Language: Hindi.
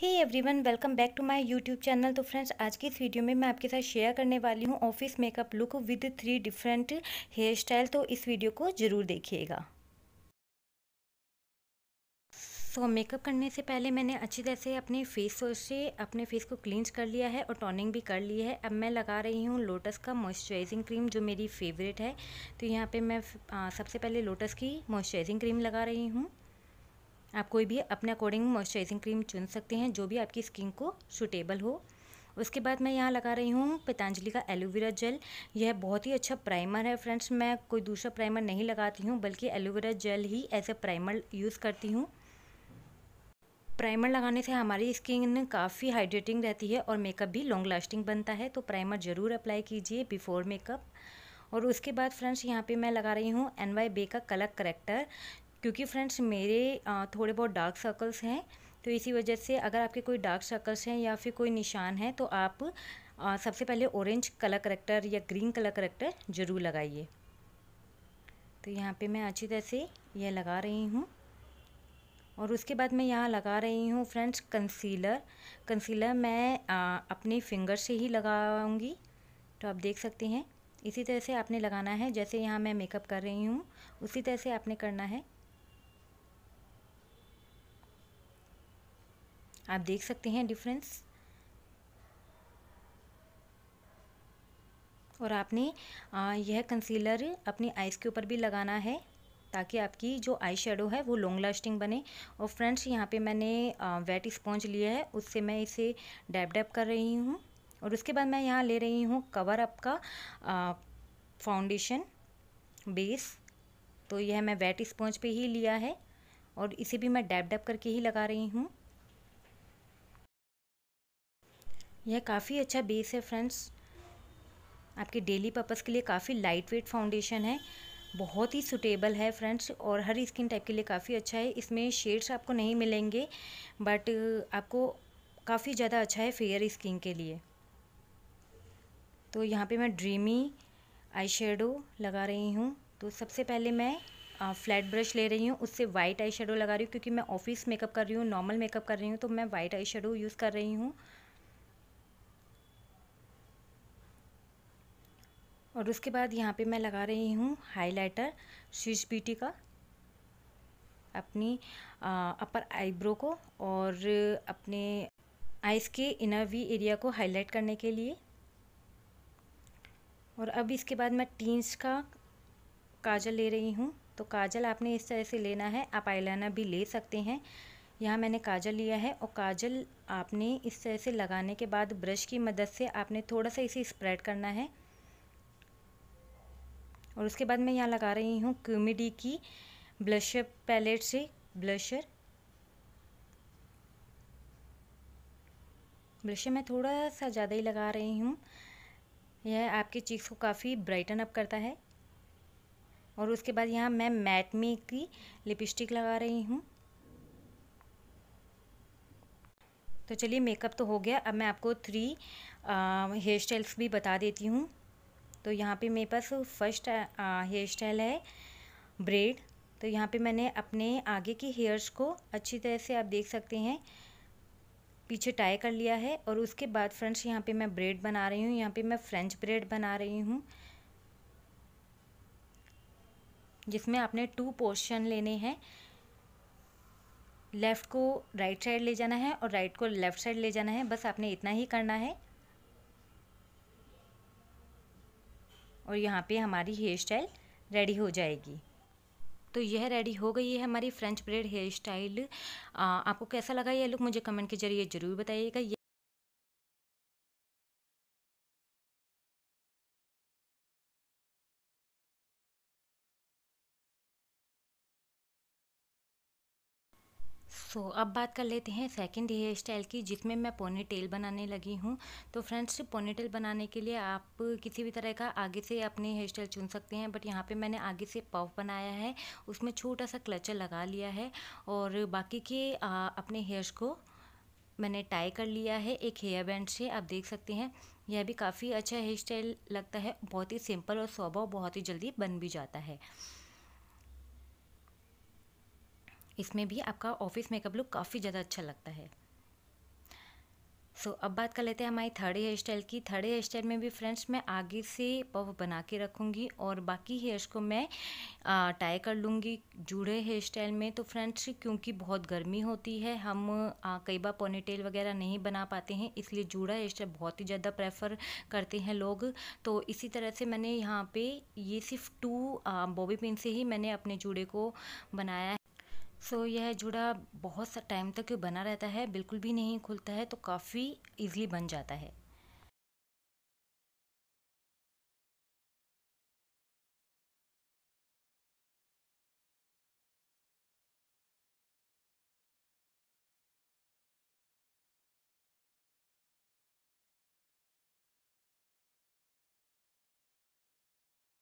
hey everyone welcome back to my YouTube channel तो फ्रेंड्स आज की इस वीडियो में मैं आपके साथ शेयर करने वाली हूँ office makeup look with three different hair style तो इस वीडियो को ज़रूर देखिएगा सो so, मेकअप करने से पहले मैंने अच्छी तरह से अपने फेस वॉश से अपने फेस को क्लींज कर लिया है और टॉनिंग भी कर ली है अब मैं लगा रही हूँ लोटस का मॉइस्चराइजिंग क्रीम जो मेरी फेवरेट है तो यहाँ पे मैं आ, सबसे पहले लोटस की मॉइस्चराइजिंग क्रीम लगा रही हूँ आप कोई भी अपने अकॉर्डिंग मॉइस्चराइजिंग क्रीम चुन सकते हैं जो भी आपकी स्किन को सूटेबल हो उसके बाद मैं यहाँ लगा रही हूँ पतंजलि का एलोवेरा जेल यह बहुत ही अच्छा प्राइमर है फ्रेंड्स मैं कोई दूसरा प्राइमर नहीं लगाती हूँ बल्कि एलोवेरा जेल ही एज ए प्राइमर यूज़ करती हूँ प्राइमर लगाने से हमारी स्किन काफ़ी हाइड्रेटिंग रहती है और मेकअप भी लॉन्ग लास्टिंग बनता है तो प्राइमर ज़रूर अप्लाई कीजिए बिफोर मेकअप और उसके बाद फ्रेंड्स यहाँ पे मैं लगा रही हूँ एन वाई बे का कलर करेक्टर क्योंकि फ्रेंड्स मेरे थोड़े बहुत डार्क सर्कल्स हैं तो इसी वजह से अगर आपके कोई डार्क सर्कल्स हैं या फिर कोई निशान है तो आप सबसे पहले ऑरेंज कलर करेक्टर या ग्रीन कलर करेक्टर ज़रूर लगाइए तो यहाँ पे मैं अच्छी तरह से यह लगा रही हूँ और उसके बाद मैं यहाँ लगा रही हूँ फ्रेंड्स कंसीलर कंसीलर मैं आ, अपनी फिंगर से ही लगाऊँगी तो आप देख सकते हैं इसी तरह से आपने लगाना है जैसे यहाँ मैं मेकअप कर रही हूँ उसी तरह से आपने करना है आप देख सकते हैं डिफरेंस और आपने यह कंसीलर अपनी आइज़ के ऊपर भी लगाना है ताकि आपकी जो आई शेडो है वो लॉन्ग लास्टिंग बने और फ्रेंड्स यहाँ पे मैंने वेट स्पॉन्ज लिया है उससे मैं इसे डैप डैप कर रही हूँ और उसके बाद मैं यहाँ ले रही हूँ कवर अप का फाउंडेशन बेस तो यह मैं वेट स्पॉन्ज पे ही लिया है और इसे भी मैं डैप डैप करके ही लगा रही हूँ यह काफ़ी अच्छा बेस है फ्रेंड्स आपके डेली पर्पस के लिए काफ़ी लाइट वेट फाउंडेशन है बहुत ही सुटेबल है फ्रेंड्स और हर स्किन टाइप के लिए काफ़ी अच्छा है इसमें शेड्स आपको नहीं मिलेंगे बट आपको काफ़ी ज़्यादा अच्छा है फेयर स्किन के लिए तो यहाँ पे मैं ड्रीमी आई शेडो लगा रही हूँ तो सबसे पहले मैं फ्लैट ब्रश ले रही हूँ उससे वाइट आई शेडो लगा रही हूँ क्योंकि मैं ऑफिस मेकअप कर रही हूँ नॉर्मल मेकअप कर रही हूँ तो मैं वाइट आई शेडो यूज़ कर रही हूँ और उसके बाद यहाँ पे मैं लगा रही हूँ हाइलाइटर स्विच बीटी का अपनी अपर आईब्रो को और अपने आइस के इनर वी एरिया को हाईलाइट करने के लिए और अब इसके बाद मैं टीन्स का काजल ले रही हूँ तो काजल आपने इस तरह से लेना है आप आईलाइनर भी ले सकते हैं यहाँ मैंने काजल लिया है और काजल आपने इस तरह से लगाने के बाद ब्रश की मदद से आपने थोड़ा सा इसे स्प्रेड करना है और उसके बाद मैं यहाँ लगा रही हूँ क्यूमिडी की ब्लशर पैलेट से ब्लशर ब्लशर मैं थोड़ा सा ज़्यादा ही लगा रही हूँ यह आपके चीक्स को काफ़ी ब्राइटन अप करता है और उसके बाद यहाँ मैं मैट मी की लिपस्टिक लगा रही हूँ तो चलिए मेकअप तो हो गया अब मैं आपको थ्री हेयर स्टाइल्स भी बता देती हूँ तो यहाँ पे मेरे पास फर्स्ट हेयर स्टाइल है ब्रेड तो यहाँ पे मैंने अपने आगे की हेयर्स को अच्छी तरह से आप देख सकते हैं पीछे टाई कर लिया है और उसके बाद फ्रेंड्स यहाँ पे मैं ब्रेड बना रही हूँ यहाँ पे मैं फ्रेंच ब्रेड बना रही हूँ जिसमें आपने टू पोर्शन लेने हैं लेफ़्ट को राइट साइड ले जाना है और राइट को लेफ़्ट साइड ले जाना है बस आपने इतना ही करना है और यहाँ पे हमारी हेयर स्टाइल रेडी हो जाएगी तो यह रेडी हो गई है हमारी फ्रेंच ब्रेड हेयर स्टाइल आपको कैसा लगा ये लुक मुझे कमेंट के जरिए ज़रूर बताइएगा सो so, अब बात कर लेते हैं सेकंड हेयर स्टाइल की जिसमें मैं पोनी टेल बनाने लगी हूँ तो फ्रेंड्स पोनी टेल बनाने के लिए आप किसी भी तरह का आगे से अपने हेयर स्टाइल चुन सकते हैं बट यहाँ पे मैंने आगे से पफ बनाया है उसमें छोटा सा क्लचर लगा लिया है और बाकी के आ, अपने हेयर्स को मैंने टाई कर लिया है एक हेयर बैंड से आप देख सकते हैं यह भी काफ़ी अच्छा हेयर स्टाइल लगता है बहुत ही सिंपल और स्वभाव बहुत ही जल्दी बन भी जाता है इसमें भी आपका ऑफिस मेकअप लुक काफ़ी ज़्यादा अच्छा लगता है सो so, अब बात कर लेते हैं हमारी थर्ड हेयर स्टाइल की थर्ड हेयर स्टाइल में भी फ्रेंड्स मैं आगे से पफ बना के रखूँगी और बाकी हेयर्स को मैं टाई कर लूँगी जूड़े हेयर स्टाइल में तो फ्रेंड्स क्योंकि बहुत गर्मी होती है हम आ, कई बार पोनीटेल वगैरह नहीं बना पाते हैं इसलिए जूड़ा हेयर स्टाइल बहुत ही ज़्यादा प्रेफर करते हैं लोग तो इसी तरह से मैंने यहाँ पर ये सिर्फ टू बॉबी पिन से ही मैंने अपने जूड़े को बनाया सो so, यह जुड़ा बहुत सा टाइम तक बना रहता है बिल्कुल भी नहीं खुलता है तो काफ़ी इजीली बन जाता है